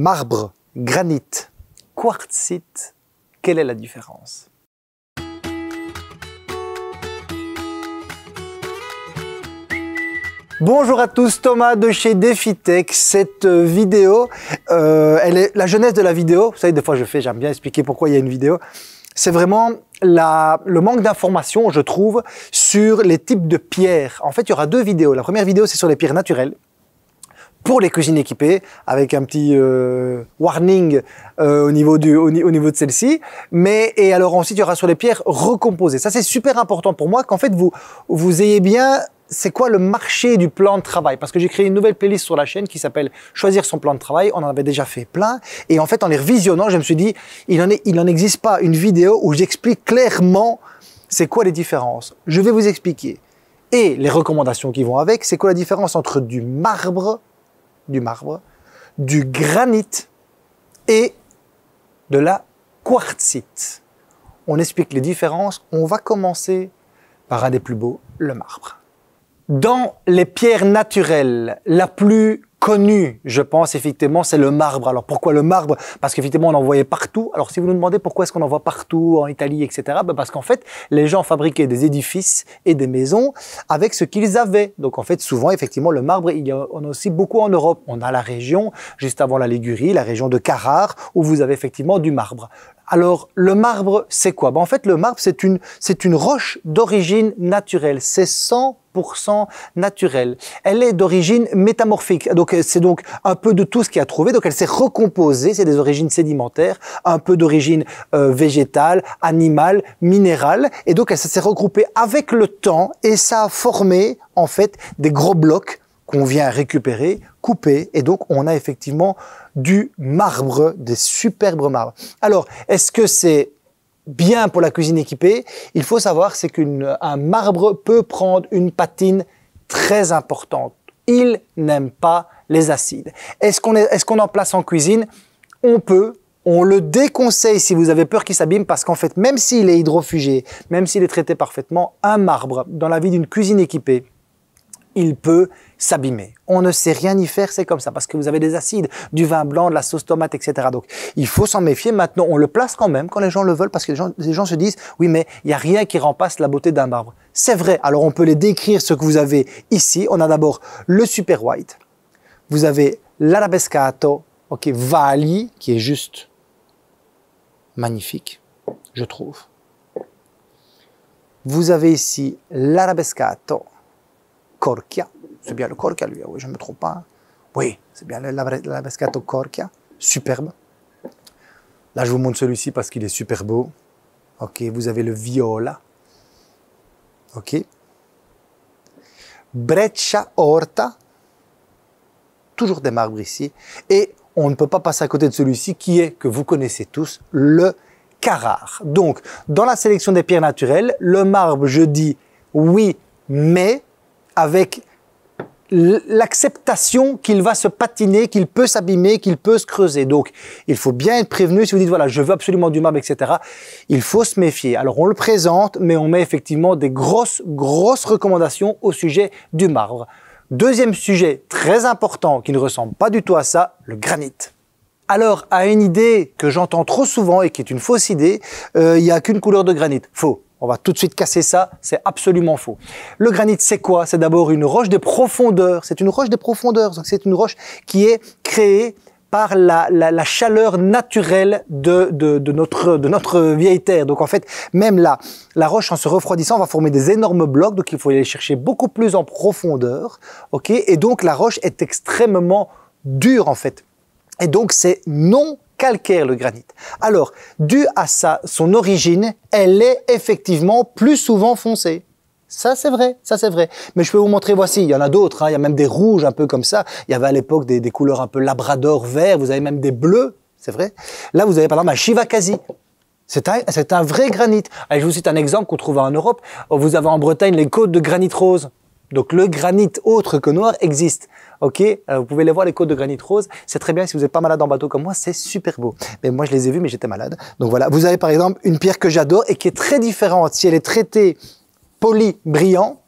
Marbre, granit, quartzite, quelle est la différence Bonjour à tous, Thomas de chez DefiTech. Cette euh, vidéo, euh, elle est la jeunesse de la vidéo. Vous savez, des fois je fais, j'aime bien expliquer pourquoi il y a une vidéo. C'est vraiment le manque d'informations, je trouve, sur les types de pierres. En fait, il y aura deux vidéos. La première vidéo, c'est sur les pierres naturelles pour les cuisines équipées, avec un petit euh, warning euh, au, niveau au, niveau de celle-ci. Mais, et alors ensuite, il y aura sur les pierres recomposées. Ça, c'est super important pour moi qu'en fait, vous, vous ayez bien c'est quoi le marché du plan de travail Parce que j'ai créé une nouvelle playlist sur la chaîne qui s'appelle Choisir son plan de travail. On en avait déjà fait plein. Et en fait, en les revisionnant, je me suis dit, il n'en il existe pas une vidéo où j'explique clairement c'est quoi les différences. Je vais vous expliquer. Et les recommandations qui vont avec, c'est quoi la différence entre du marbre du marbre, du granit et de la quartzite. On explique les différences. On va commencer par un des plus beaux, le marbre. Dans les pierres naturelles, la plus connu, je pense, effectivement, c'est le marbre. Alors pourquoi le marbre Parce qu'effectivement, on en voyait partout. Alors si vous nous demandez pourquoi est-ce qu'on en voit partout, en Italie, etc., Bah ben, parce qu'en fait, les gens fabriquaient des édifices et des maisons avec ce qu'ils avaient. Donc en fait, souvent, effectivement, le marbre, il y en a aussi beaucoup en Europe. On a la région, juste avant la Ligurie, la région de Carrare, où vous avez effectivement du marbre. Alors, le marbre, c'est quoi Bah En fait, le marbre, c'est une, c'est une roche d'origine naturelle. C'est 100 naturelle. Elle est d'origine métamorphique. Donc, euh, c'est donc un peu de tout ce qu'il a trouvé. Donc, elle s'est recomposée. C'est des origines sédimentaires, un peu d'origine euh, végétale, animale, minérale. Et donc, elle s'est regroupée avec le temps et ça a formé, en fait, des gros blocs qu'on vient récupérer, couper, et donc on a effectivement du marbre, des superbes marbres. Alors, est-ce que c'est bien pour la cuisine équipée, il faut savoir c'est qu'un marbre peut prendre une patine très importante. Il n'aime pas les acides. Est-ce qu'on en place en cuisine On peut, on le déconseille si vous avez peur qu'il s'abîme parce qu'en fait, même s'il est hydrofugé, même s'il est traité parfaitement, un marbre dans la vie d'une cuisine équipée, il peut s'abîmer. On ne sait rien y faire, c'est comme ça, parce que vous avez des acides, du vin blanc, de la sauce tomate, etc. Donc, il faut s'en méfier. Maintenant, on le place quand même quand les gens le veulent, parce que les gens, se disent, oui, mais il n'y a rien qui remplace la beauté d'un arbre. C'est vrai. Alors, on peut les décrire ce que vous avez ici. On a d'abord le super white. Vous avez l'arabescato, ok, Vali, qui est juste magnifique, je trouve. Vous avez ici l'arabescato. Corchia. C'est bien le Corchia, lui, ah oui, je ne me trompe pas. Hein. Oui, c'est bien la Labrescato Corchia. Superbe. Là, je vous montre celui-ci parce qu'il est super beau. Ok, vous avez le Viola. Ok. Breccia Horta. Toujours des marbres ici. Et on ne peut pas passer à côté de celui-ci qui est, que vous connaissez tous, le Carrare. Donc, dans la sélection des pierres naturelles, le marbre, je dis oui, mais avec l'acceptation qu'il va se patiner, qu'il peut s'abîmer, qu'il peut se creuser. Donc, il faut bien être prévenu. Si vous dites, voilà, je veux absolument du marbre, etc., il faut se méfier. Alors, on le présente, mais on met effectivement des grosses, grosses recommandations au sujet du marbre. Deuxième sujet très important qui ne ressemble pas du tout à ça, le granit. Alors, à une idée que j'entends trop souvent et qui est une fausse idée, euh, il n'y a qu'une couleur de granit. Faux. On va tout de suite casser ça, c'est absolument faux. Le granit, c'est quoi C'est d'abord une roche de profondeur. C'est une roche de profondeur, c'est une roche qui est créée par la, chaleur naturelle de, notre, de notre vieille terre. Donc en fait, même là, la roche en se refroidissant va former des énormes blocs, donc il faut aller chercher beaucoup plus en profondeur. ok et donc la roche est extrêmement dure en fait. Et donc c'est non calcaire, le granit. Alors, dû à sa, son origine, elle est effectivement plus souvent foncée. Ça, c'est vrai, ça, c'est vrai. Mais je peux vous montrer, voici, il y en a d'autres, hein. il y a même des rouges un peu comme ça. Il y avait à l'époque des, couleurs un peu labrador vert, vous avez même des bleus, c'est vrai. Là, vous avez par exemple un Shivakasi. C'est un, un, vrai granit. Allez, je vous cite un exemple qu'on trouve en Europe. Vous avez en Bretagne les côtes de granit rose. Donc le granit autre que noir existe. Ok, euh, vous pouvez les voir les côtes de granit rose. C'est très bien si vous n'êtes pas malade en bateau comme moi, c'est super beau. Mais moi je les ai vus, mais j'étais malade. Donc voilà, vous avez par exemple une pierre que j'adore et qui est très différente si elle est traitée poli brillant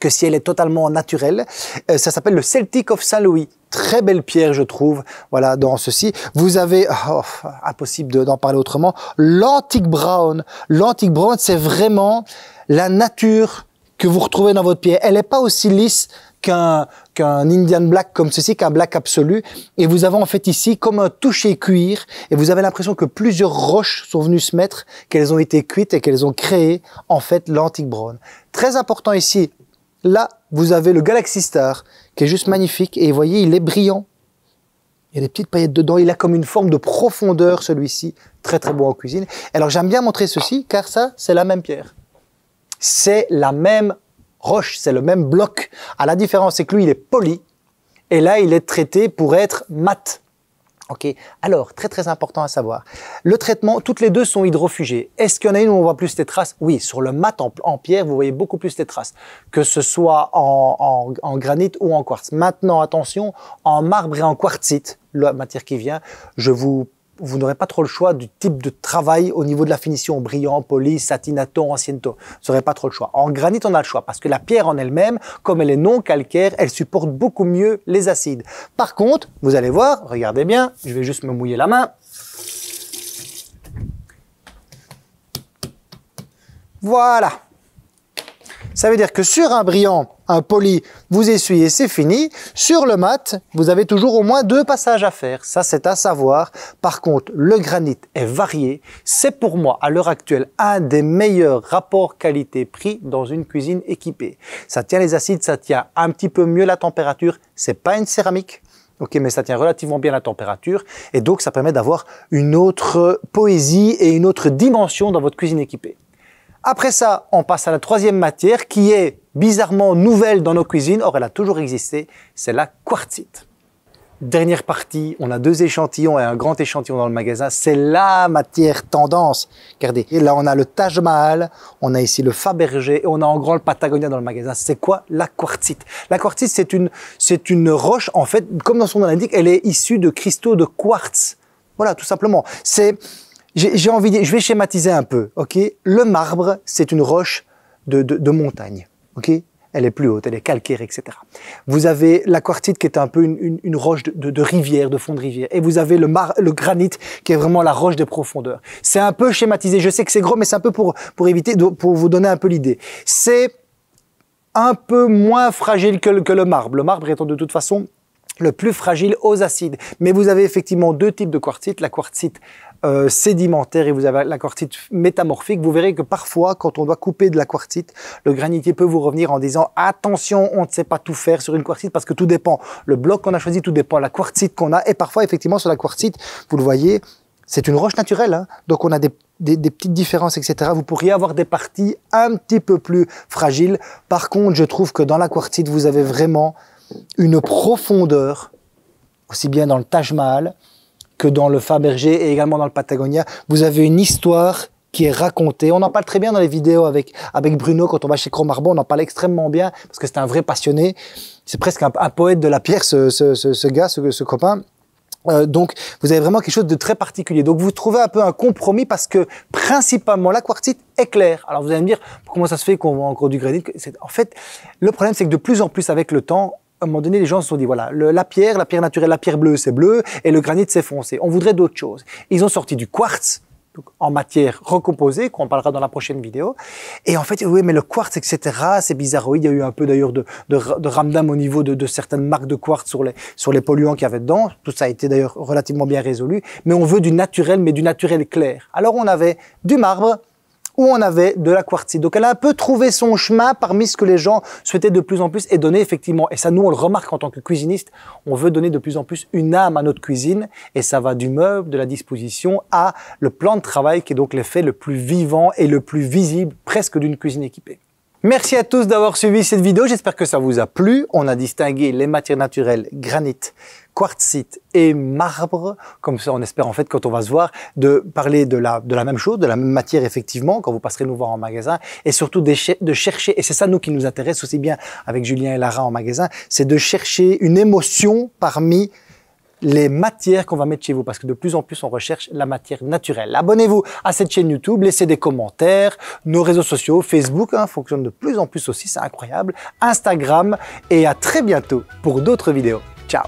que si elle est totalement naturelle. Euh, ça s'appelle le Celtic of Saint-Louis. Très belle pierre, je trouve. Voilà, dans ceci. Vous avez, oh, impossible d'en parler autrement, l'Antique Brown. L'Antique Brown, c'est vraiment la nature que vous retrouvez dans votre pied. Elle n'est pas aussi lisse qu'un qu'un Indian Black comme ceci, qu'un Black absolu. Et vous avez en fait ici comme un toucher cuir. Et vous avez l'impression que plusieurs roches sont venues se mettre, qu'elles ont été cuites et qu'elles ont créé en fait l'antique brown. Très important ici, là, vous avez le Galaxy Star qui est juste magnifique. Et vous voyez, il est brillant. Il y a des petites paillettes dedans. Il a comme une forme de profondeur, celui-ci. Très, très beau en cuisine. Alors, j'aime bien montrer ceci, car ça, c'est la même pierre c'est la même roche, c'est le même bloc. À ah, la différence, c'est que lui, il est poli, et là, il est traité pour être mat. Ok. Alors, très très important à savoir. Le traitement, toutes les deux sont hydrofugées. Est-ce qu'il y en a une où on voit plus les traces Oui, sur le mat en, pierre, vous voyez beaucoup plus les traces, que ce soit en, en granit ou en quartz. Maintenant, attention, en marbre et en quartzite, la matière qui vient, je vous vous n'aurez pas trop le choix du type de travail au niveau de la finition, brillant, poli, satinato, anciento. Vous n'aurez pas trop le choix. En granit, on a le choix parce que la pierre en elle-même, comme elle est non calcaire, elle supporte beaucoup mieux les acides. Par contre, vous allez voir, regardez bien, je vais juste me mouiller la main. Voilà. Ça veut dire que sur un brillant un poli, vous essuyez, c'est fini. Sur le mat, vous avez toujours au moins deux passages à faire. Ça, c'est à savoir. Par contre, le granit est varié. C'est pour moi, à l'heure actuelle, un des meilleurs rapports qualité-prix dans une cuisine équipée. Ça tient les acides, ça tient un petit peu mieux la température. C'est pas une céramique. Ok, mais ça tient relativement bien la température et donc ça permet d'avoir une autre poésie et une autre dimension dans votre cuisine équipée. Après ça, on passe à la troisième matière qui est bizarrement nouvelle dans nos cuisines, or elle a toujours existé, c'est la quartzite. Dernière partie, on a deux échantillons et un grand échantillon dans le magasin. C'est la matière tendance. Regardez, et là on a le Taj Mahal, on a ici le Fabergé et on a en grand le Patagonia dans le magasin. C'est quoi la quartzite La quartzite, c'est une, c'est une roche, en fait, comme dans son nom l'indique, elle est issue de cristaux de quartz. Voilà, tout simplement. C'est j'ai envie de, je vais schématiser un peu, ok Le marbre, c'est une roche de, de, montagne, ok Elle est plus haute, elle est calcaire, etc. Vous avez la quartzite qui est un peu une, une, roche de, rivière, de fond de rivière, et vous avez le, le granit qui est vraiment la roche des profondeurs. C'est un peu schématisé. Je sais que c'est gros, mais c'est un peu pour pour éviter, pour vous donner un peu l'idée. C'est un peu moins fragile que le, que le marbre. Le marbre étant de toute façon le plus fragile aux acides. Mais vous avez effectivement deux types de quartzite, la quartzite euh, sédimentaire et vous avez la quartzite métamorphique, vous verrez que parfois, quand on doit couper de la quartzite, le granitier peut vous revenir en disant attention, on ne sait pas tout faire sur une quartzite parce que tout dépend. Le bloc qu'on a choisi, tout dépend. La quartzite qu'on a, et parfois, effectivement, sur la quartzite, vous le voyez, c'est une roche naturelle, hein. donc on a des, petites différences, etc. Vous pourriez avoir des parties un petit peu plus fragiles. Par contre, je trouve que dans la quartzite, vous avez vraiment une profondeur, aussi bien dans le Taj Mahal, que dans le Fabergé et également dans le Patagonia. Vous avez une histoire qui est racontée. On en parle très bien dans les vidéos avec, avec Bruno quand on va chez Cromarbon. On en parle extrêmement bien parce que c'est un vrai passionné. C'est presque un, poète de la pierre, ce, ce, ce, gars, ce copain. Euh, donc, vous avez vraiment quelque chose de très particulier. Donc, vous trouvez un peu un compromis parce que principalement la quartzite est claire. Alors, vous allez me dire comment ça se fait qu'on voit encore du granit. En fait, le problème c'est que de plus en plus avec le temps, à un moment donné, les gens se sont dit, voilà, la pierre, la pierre naturelle, la pierre bleue, c'est bleu, et le granit, c'est foncé. On voudrait d'autres choses. Ils ont sorti du quartz, en matière recomposée, qu'on parlera dans la prochaine vidéo. Et en fait, oui, mais le quartz, etc., c'est bizarre. il y a eu un peu d'ailleurs de, de, ramdam au niveau de, certaines marques de quartz sur les, sur les polluants qu'il y avait dedans. Tout ça a été d'ailleurs relativement bien résolu. Mais on veut du naturel, mais du naturel clair. Alors on avait du marbre, où on avait de la quartzite. Donc elle a un peu trouvé son chemin parmi ce que les gens souhaitaient de plus en plus et donner effectivement, et ça nous on le remarque en tant que cuisiniste, on veut donner de plus en plus une âme à notre cuisine et ça va du meuble, de la disposition à le plan de travail qui est donc l'effet le plus vivant et le plus visible presque d'une cuisine équipée. Merci à tous d'avoir suivi cette vidéo, j'espère que ça vous a plu. On a distingué les matières naturelles, granit, quartzite et marbre, comme ça on espère en fait quand on va se voir, de parler de la, de la même chose, de la même matière effectivement, quand vous passerez nous voir en magasin, et surtout de, chercher, et c'est ça nous qui nous intéresse aussi bien avec Julien et Lara en magasin, c'est de chercher une émotion parmi les matières qu'on va mettre chez vous, parce que de plus en plus on recherche la matière naturelle. Abonnez-vous à cette chaîne YouTube, laissez des commentaires, nos réseaux sociaux, Facebook hein, fonctionne de plus en plus aussi, c'est incroyable, Instagram, et à très bientôt pour d'autres vidéos. Ciao